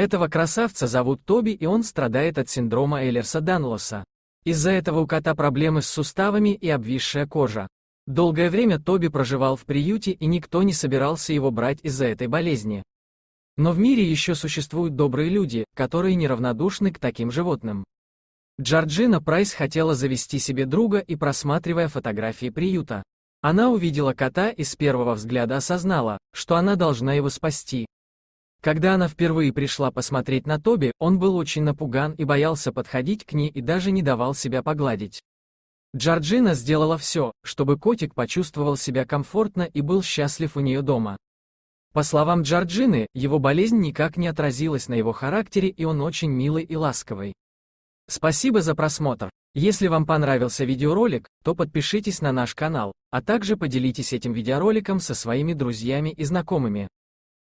Этого красавца зовут Тоби и он страдает от синдрома Эйлерса-Данлоса. Из-за этого у кота проблемы с суставами и обвисшая кожа. Долгое время Тоби проживал в приюте и никто не собирался его брать из-за этой болезни. Но в мире еще существуют добрые люди, которые неравнодушны к таким животным. Джорджина Прайс хотела завести себе друга и просматривая фотографии приюта. Она увидела кота и с первого взгляда осознала, что она должна его спасти, когда она впервые пришла посмотреть на Тоби, он был очень напуган и боялся подходить к ней и даже не давал себя погладить. Джорджина сделала все, чтобы котик почувствовал себя комфортно и был счастлив у нее дома. По словам Джорджины, его болезнь никак не отразилась на его характере и он очень милый и ласковый. Спасибо за просмотр. Если вам понравился видеоролик, то подпишитесь на наш канал, а также поделитесь этим видеороликом со своими друзьями и знакомыми.